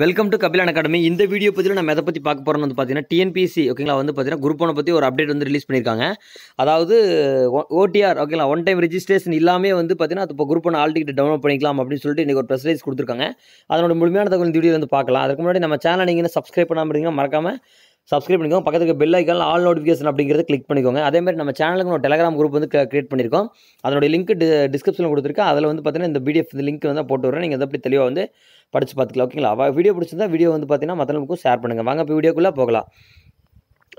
welcome to Kabilan academy இந்த video பற்றியில் நம்ம எதை பற்றி பார்க்க போகிறோம் வந்து பார்த்தீங்கன்னா டிஎன்பிசி ஓகேங்களா வந்து பார்த்தீங்கன்னா குரூப் ஒன்றை பற்றி ஒரு அப்டேட் வந்து ரிலீஸ் பண்ணியிருக்காங்க அதாவது ஓடிஆர் ஓகேங்களா ஒன் டைம் ரிஜிஸ்ட்ரேஷன் இல்லாமல் வந்து பார்த்தீங்கன்னா இப்போ group one hall ticket download பண்ணிக்கலாம் அப்படின்னு சொல்லிட்டு இன்றைக்கி ஒரு ப்ரெஸ் கொடுத்துருக்காங்க அதனோட முழுமையான தகவல் இந்த வீடியோ வந்து பார்க்கலாம் அதுக்கு முன்னாடி நம்ம சேனல் நீங்கள் சப்ஸ்கிரைப் பண்ணாமல் இருக்கீங்க மறக்காமல் சப்ஸ்கிரைப் பண்ணிக்கோங்க பக்கத்துக்கு பெல் ஐக்கான ஆல் நோட்டிஃபிகேஷன் அப்படிங்கிறத கிளிக் பண்ணிக்கோங்க அதே மாதிரி நம்ம சேனலுக்கு நம்ம டெலகிராம் குரூப் வந்து கிரியேட் பண்ணியிருக்கோம் அதனுடைய லிங்க் டிஸ்கிரிப்ஷனில் கொடுத்துருக்கேன் அதில் வந்து பார்த்தீங்கன்னா இந்த பிடிஎஃப் லிங்க் வந்து போட்டு வரேன் நீங்கள் எப்படி தெளிவாக வந்து படித்து பார்த்துக்கலாம் ஓகேங்களா வீடியோ பிடிச்சிருந்தா வீடியோ வந்து பார்த்தீங்கன்னா மற்றவங்களுக்கும் ஷேர் பண்ணுங்கள் வாங்க இப்போ வீடியோக்குள்ளே போகலாம்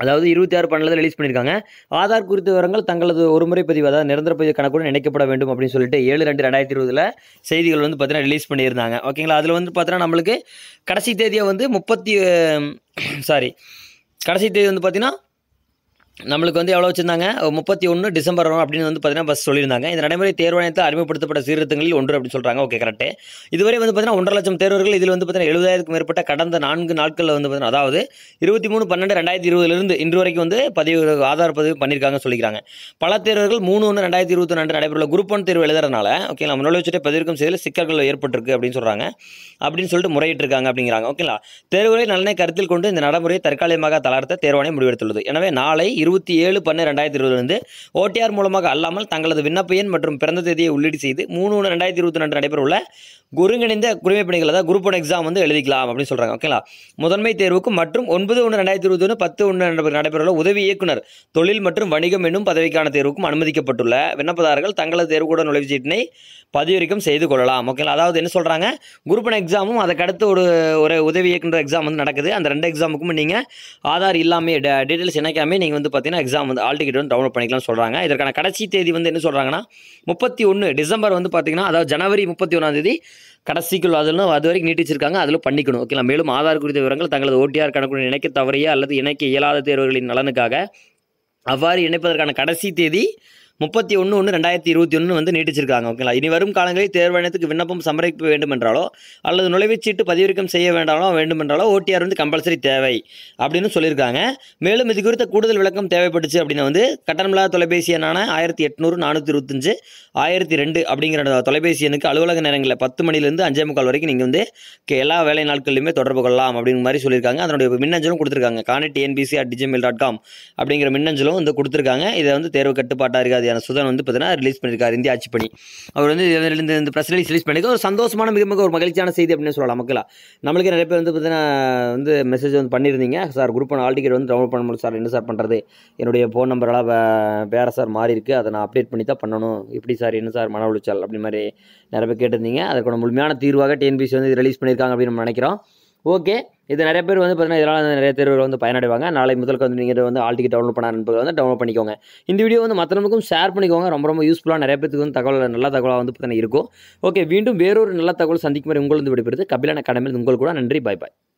அதாவது இருபத்தி ஆறு பன்னெண்டு ரிலீஸ் பண்ணியிருக்காங்க ஆதார் குறித்த விவரங்கள் தங்களது ஒருமுறை பதிவு அதாவது நிரந்தர பதிவு கணக்குடன் இணைக்கப்பட வேண்டும் அப்படின்னு சொல்லிட்டு ஏழு ரெண்டு ரெண்டாயிரத்தி இருபதில் செய்திகள் வந்து பார்த்தீங்கன்னா ரிலீஸ் பண்ணியிருந்தாங்க ஓகேங்களா அதில் வந்து பார்த்தீங்கன்னா நம்மளுக்கு கடைசி தேதியை வந்து முப்பத்தி சாரி கடைசி தேதி வந்து பார்த்தீங்கன்னா நம்மளுக்கு வந்து எவ்வளோ வச்சிருந்தாங்க முப்பத்தி ஒன்று டிசம்பர் வரும் அப்படின்னு வந்து பார்த்தீங்கன்னா பஸ் சொல்லியிருந்தாங்க இந்த நடைமுறை தேர்வாணையத்தில் அறிமுகப்படுத்தப்பட்ட சீர்திருத்தங்களில் ஒன்று அப்படின்னு சொல்கிறாங்க ஓகே கரெக்டே இதுவரை வந்து பார்த்தீங்கன்னா ஒன்றரை லட்சம் தேர்வர்கள் இதில் வந்து பார்த்தீங்கன்னா எழுபதாயிரத்துக்கு மேற்பட்ட கடந்த நான்கு நாட்களில் வந்து பார்த்தீங்கன்னா அதாவது இருபத்தி மூணு பன்னெண்டு ரெண்டாயிரத்தி இருபதுலேருந்து இன்று வரைக்கும் வந்து பதிவு ஆதார் பதிவு பண்ணியிருக்காங்க சொல்லிக்கிறாங்க பல தேர்வர்கள் மூணு ஒன்று ரெண்டாயிரத்தி இருபத்தி ரெண்டு உள்ள குரூப் ஒன் தேர்வு எழுதுறதுனால நம்ம முன்னாடி வச்சுட்டு பதிவிறக்கம் செய்து சிக்கல்கள் ஏற்பட்டிருக்கு அப்படின்னு சொல்கிறாங்க அப்படின்னு சொல்லிட்டு முறையிட்டிருக்காங்க அப்படிங்கிறாங்க ஓகேங்களா தேர்வுகளை நலனை கருத்தில் கொண்டு இந்த நடைமுறையை தற்காலிகமாக தளர்த்த தேர்வாணையம் முடிவெடுத்துள்ளது எனவே நாளை இரு இருபத்தி ஏழு பன்னெண்டு ரெண்டாயிரத்தி இருபதுலேருந்து ஓடிஆர் மூலமாக அல்லாமல் தங்களது விண்ணப்ப எண் மற்றும் பிறந்த தேதியை உள்ளீடு செய்து மூணு ஒன்று ரெண்டாயிரத்தி இருபத்தி ரெண்டு நடைபெறவுள்ள குருங்கிணைந்த குடிமை பணிகள் அதாவது குரூப் ஒன் எக்ஸாம் வந்து எழுதிக்கலாம் அப்படின்னு சொல்கிறாங்க ஓகேங்களா முதன்மை தேர்வுக்கு மற்றும் ஒன்பது ஒன்று ரெண்டாயிரத்தி இருபத்தி ஒன்று பத்து ஒன்று நடைபெற உள்ள உதவி இயக்குனர் தொழில் மற்றும் வணிகம் என்னும் பதவிக்கான தேர்வுக்கும் அனுமதிக்கப்பட்டுள்ள விண்ணப்பதாரர்கள் தங்களது தேர்வுக்கூட நுழைவுச் சீட்டினை பதிவிறக்கம் செய்து கொள்ளலாம் ஓகேங்களா அதாவது என்ன சொல்கிறாங்க குரூப் ஒன் எக்ஸாமும் அதுக்கடுத்து ஒரு ஒரு உதவி இயக்குனர் எக்ஸாம் வந்து நடக்குது அந்த ரெண்டு எக்ஸாமுக்கும் நீங்கள் ஆதார் இல்லாமல் டீட்டெயில்ஸ் இணைக்காமல் நீங்கள் வந்து பார்த்தீங்கன்னா எக்ஸாம் வந்து ஆல் டிக்கெட் வந்து டவுன்லோட் பண்ணிக்கலாம்னு சொல்கிறாங்க இதற்கான கடைசி தேதி வந்து என்ன சொல்கிறாங்கன்னா முப்பத்தி ஒன்று டிசம்பர் வந்து பார்த்தீங்கன்னா அதாவது ஜனவரி முப்பத்தி ஒன்றாந்தேதி கடைசிக்குள் அதில் அது வரைக்கும் நீட்டிச்சிருக்காங்க அதில் பண்ணிக்கணும் ஓகேங்களா மேலும் ஆதார் குறித்த விவரங்கள் தங்களது ஓடிஆர் கணக்குடன் இணைக்க தவறையே அல்லது இணைக்க இயலாத தேர்வர்களின் நலனுக்காக அவ்வாறு இணைப்பதற்கான கடைசி தேதி முப்பத்தி ஒன்று ஒன்று ரெண்டாயிரத்தி இருபத்தி ஒன்று வந்து நீட்டிச்சிருக்காங்க ஓகேங்களா இனி வரும் காலங்களில் தேர்வாணையத்துக்கு விண்ணப்பம் சமர்ப்பிக்க வேண்டுமென்றாலோ அல்லது நுழைவுச்சீட்டு பதிவிறக்கம் செய்ய வேண்டாலோ வேண்டுமென்றாலோ ஓடிஆர் வந்து கம்பல்சரி தேவை அப்படின்னு சொல்லியிருக்காங்க மேலும் இது குறித்த கூடுதல் விளக்கம் தேவைப்பட்டுச்சு அப்படின்னா வந்து கட்டணமில்லாத தொலைபேசி எண்ணான ஆயிரத்தி எட்நூறு நானூற்றி இருபத்தஞ்சு ஆயிரத்தி ரெண்டு அப்படிங்கிற தொலைபேசி எண்ணுக்கு அலுவலக நேரங்களில் பத்து மணிலேருந்து அஞ்சே முக்கால் வரைக்கும் நீங்கள் வந்து எல்லா வேலை நாட்களிலுமே தொடர்பு கொள்ளலாம் அப்படிங்கிற மாதிரி சொல்லியிருக்காங்க அதனுடைய மின்னஞ்சலும் கொடுத்துருக்காங்க connect TNPSC at gmail dot com அப்படிங்கிற மின்னஞ்சலும் வந்து கொடுத்துருக்காங்க இதை வந்து தேர்வு கட்டுப்பாட்டாக இருக்காது ஜனாதிபதியான சுதன் வந்து பார்த்தீங்கன்னா ரிலீஸ் பண்ணியிருக்காரு இந்திய ஆட்சி பணி அவர் வந்து இந்த இந்த ப்ரெஸ் ரிலீஸ் ரிலீஸ் பண்ணியிருக்காரு ஒரு சந்தோஷமான மிக மிக ஒரு மகிழ்ச்சியான செய்தி அப்படின்னு சொல்லலாம் மக்களா நம்மளுக்கு நிறைய பேர் வந்து பார்த்தீங்கன்னா வந்து மெசேஜ் வந்து பண்ணியிருந்தீங்க சார் குரூப் ஆல் டிக்கெட் வந்து டவுன்லோட் பண்ண முடியும் சார் என்ன சார் பண்ணுறது என்னுடைய ஃபோன் நம்பரெல்லாம் வேறு சார் மாறி இருக்குது அதை நான் அப்டேட் பண்ணி தான் பண்ணணும் இப்படி சார் என்ன சார் மன உளைச்சல் அப்படி மாதிரி நிறைய பேர் கேட்டிருந்தீங்க அதுக்கான முழுமையான தீர்வாக டிஎன்பிசி வந்து ரிலீஸ் பண்ணியிருக்காங்க அப்படின்னு நம்ம நினைக்கிறோம் ஓகே இது நிறைய பேர் வந்து பார்த்தீங்கன்னா இதனால் வந்து நிறைய பேர் வந்து பயனடைவாங்க நாளை முதலுக்கு வந்து நீங்கள் வந்து ஆல் டிக்கெட் டவுன்லோட் பண்ண நண்பர்கள் வந்து டவுன்லோட் பண்ணிக்கோங்க இந்த வீடியோ வந்து மற்றவங்களுக்கும் ஷேர் பண்ணிக்கோங்க ரொம்ப ரொம்ப யூஸ்ஃபுல்லாக நிறைய பேருக்கு வந்து தகவல் நல்ல தகவலாக வந்து பார்த்தீங்கன்னா இருக்கும் ஓகே மீண்டும் வேறொரு நல்ல தகவல் சந்திக்கும் மாதிரி உங்களுக்கு வந்து விடுபடுது கபிலான கடமையில் உங்களுக்கு கூட நன்றி பாய் பாய்